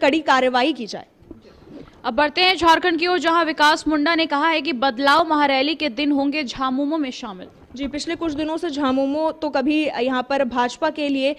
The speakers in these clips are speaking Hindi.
कड़ी कार्रवाई की जाए अब बढ़ते हैं झारखंड की ओर जहां विकास मुंडा ने कहा है कि बदलाव महारैली के दिन होंगे झामुमो में शामिल जी पिछले कुछ दिनों से झामुमो तो कभी यहाँ पर भाजपा के लिए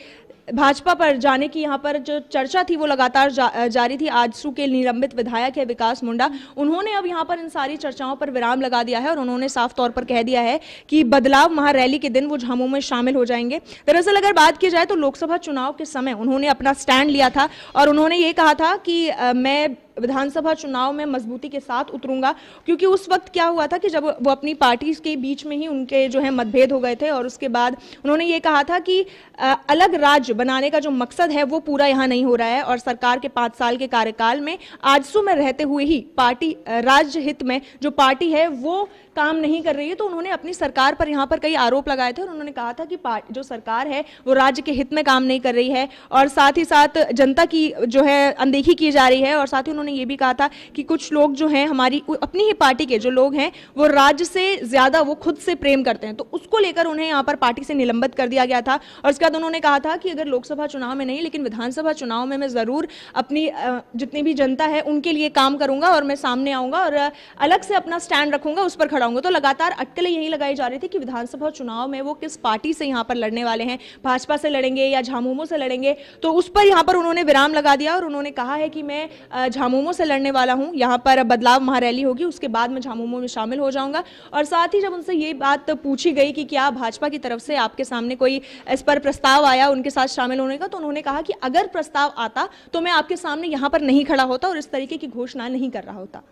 भाजपा पर जाने की यहाँ पर जो चर्चा थी वो लगातार जा, जारी थी आजसू के निलंबित विधायक है विकास मुंडा उन्होंने अब यहाँ पर इन सारी चर्चाओं पर विराम लगा दिया है और उन्होंने साफ तौर पर कह दिया है कि बदलाव महारैली के दिन वो झामों में शामिल हो जाएंगे दरअसल अगर बात की जाए तो लोकसभा चुनाव के समय उन्होंने अपना स्टैंड लिया था और उन्होंने ये कहा था कि मैं विधानसभा चुनाव में मजबूती के साथ उतरूंगा क्योंकि उस वक्त क्या हुआ था कि जब वो अपनी पार्टी के बीच में ही उनके जो है मतभेद हो गए थे और उसके बाद उन्होंने ये कहा था कि अलग राज्य बनाने का जो मकसद है वो पूरा यहाँ नहीं हो रहा है और सरकार के पांच साल के कार्यकाल में आजसू में रहते हुए ही पार्टी राज्य हित में जो पार्टी है वो काम नहीं कर रही है तो उन्होंने अपनी सरकार पर यहाँ पर कई आरोप लगाए थे और उन्होंने कहा था कि जो सरकार है वो राज्य के हित में काम नहीं कर रही है और साथ ही साथ जनता की जो है अनदेखी की जा रही है और साथ ही उन्होंने उन्होंने ये भी कहा था कि कुछ लोग जो हैं हमारी अपनी ही पार्टी के जो लोग हैं वो राज्य से ज़्यादा वो खुद से प्रेम करते हैं तो उसको लेकर उन्हें यहाँ पर पार्टी से निलंबित कर दिया गया था और उसके बाद उन्होंने कहा था कि अगर लोकसभा चुनाव में नहीं लेकिन विधानसभा चुनाव में मैं ज़रूर अपनी जितनी भी जनता है उनके लिए काम करूंगा और मैं सामने आऊंगा और अलग से अपना स्टैंड रखूंगा उस पर खड़ाऊंगा तो लगातार अटकलें यही लगाई जा रही थी कि विधानसभा चुनाव में वो किस पार्टी से यहाँ पर लड़ने वाले हैं भाजपा से लड़ेंगे या झामुमो से लड़ेंगे तो उस पर यहाँ पर उन्होंने विराम लगा दिया और उन्होंने कहा है कि मैं झामुमो झामुमो से लड़ने वाला हूँ यहाँ पर बदलाव महारैली होगी उसके बाद मैं झामुमो में शामिल हो जाऊँगा और साथ ही जब उनसे ये बात पूछी गई कि क्या भाजपा की तरफ से आपके सामने कोई इस पर प्रस्ताव आया उनके साथ शामिल होने का तो उन्होंने कहा कि अगर प्रस्ताव आता तो मैं आपके सामने यहाँ पर नहीं खड़ा होता और इस तरीके की घोषणा नहीं कर रहा होता